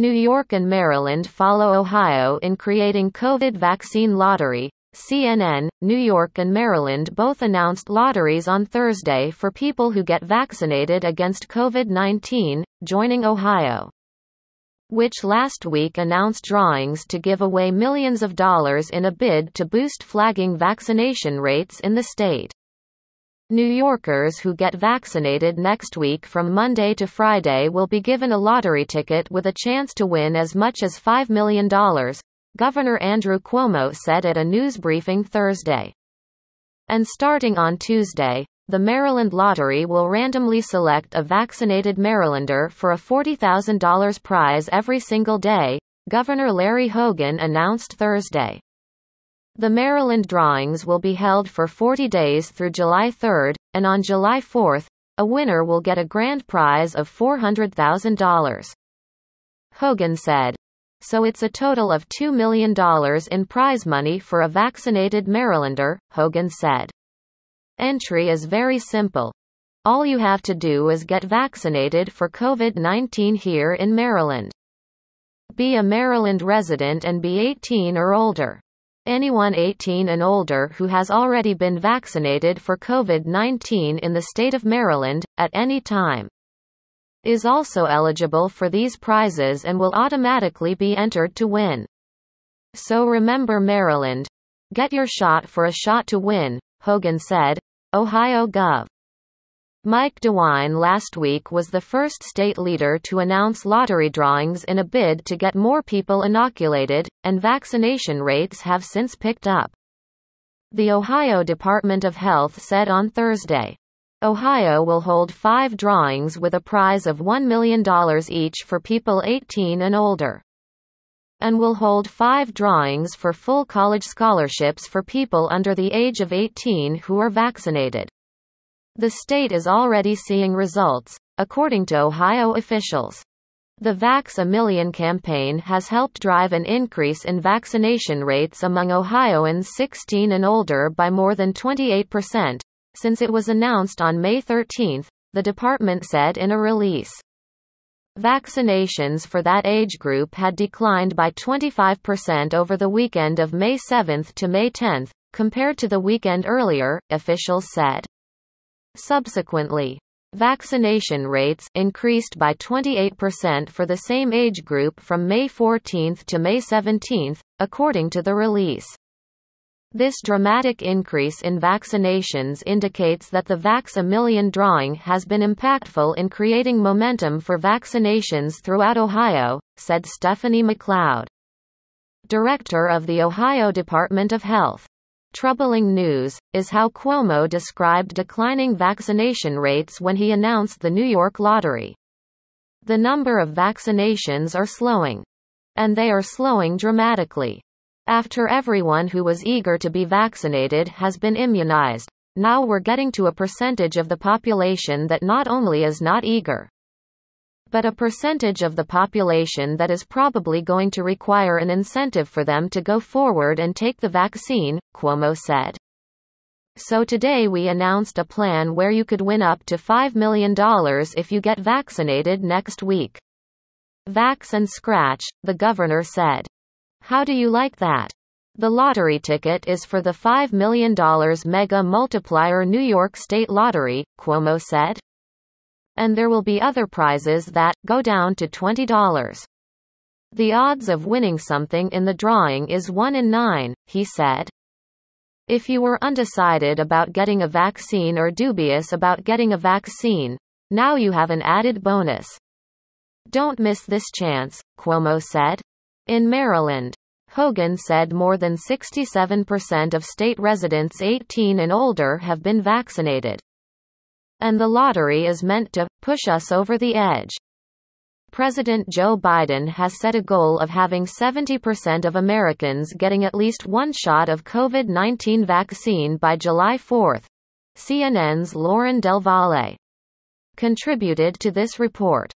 New York and Maryland follow Ohio in creating COVID vaccine lottery. CNN, New York and Maryland both announced lotteries on Thursday for people who get vaccinated against COVID-19, joining Ohio which last week announced drawings to give away millions of dollars in a bid to boost flagging vaccination rates in the state. New Yorkers who get vaccinated next week from Monday to Friday will be given a lottery ticket with a chance to win as much as $5 million, Governor Andrew Cuomo said at a news briefing Thursday. And starting on Tuesday, the Maryland Lottery will randomly select a vaccinated Marylander for a $40,000 prize every single day, Governor Larry Hogan announced Thursday. The Maryland drawings will be held for 40 days through July 3, and on July 4, a winner will get a grand prize of $400,000. Hogan said. So it's a total of $2 million in prize money for a vaccinated Marylander, Hogan said. Entry is very simple. All you have to do is get vaccinated for COVID 19 here in Maryland. Be a Maryland resident and be 18 or older anyone 18 and older who has already been vaccinated for COVID-19 in the state of Maryland, at any time. Is also eligible for these prizes and will automatically be entered to win. So remember Maryland. Get your shot for a shot to win, Hogan said. Ohio Gov. Mike DeWine last week was the first state leader to announce lottery drawings in a bid to get more people inoculated, and vaccination rates have since picked up. The Ohio Department of Health said on Thursday. Ohio will hold five drawings with a prize of $1 million each for people 18 and older. And will hold five drawings for full college scholarships for people under the age of 18 who are vaccinated. The state is already seeing results, according to Ohio officials. The Vax a Million campaign has helped drive an increase in vaccination rates among Ohioans 16 and older by more than 28%, since it was announced on May 13, the department said in a release. Vaccinations for that age group had declined by 25% over the weekend of May 7 to May 10, compared to the weekend earlier, officials said. Subsequently, Vaccination rates increased by 28% for the same age group from May 14 to May 17, according to the release. This dramatic increase in vaccinations indicates that the Vax a Million drawing has been impactful in creating momentum for vaccinations throughout Ohio, said Stephanie McLeod, director of the Ohio Department of Health. Troubling news is how Cuomo described declining vaccination rates when he announced the New York lottery. The number of vaccinations are slowing. And they are slowing dramatically. After everyone who was eager to be vaccinated has been immunized, now we're getting to a percentage of the population that not only is not eager, but a percentage of the population that is probably going to require an incentive for them to go forward and take the vaccine, Cuomo said. So today we announced a plan where you could win up to $5 million if you get vaccinated next week. Vax and scratch, the governor said. How do you like that? The lottery ticket is for the $5 million mega multiplier New York State Lottery, Cuomo said and there will be other prizes that go down to $20. The odds of winning something in the drawing is 1 in 9, he said. If you were undecided about getting a vaccine or dubious about getting a vaccine, now you have an added bonus. Don't miss this chance, Cuomo said. In Maryland, Hogan said more than 67% of state residents 18 and older have been vaccinated. And the lottery is meant to push us over the edge. President Joe Biden has set a goal of having 70% of Americans getting at least one shot of COVID 19 vaccine by July 4. CNN's Lauren Del Valle contributed to this report.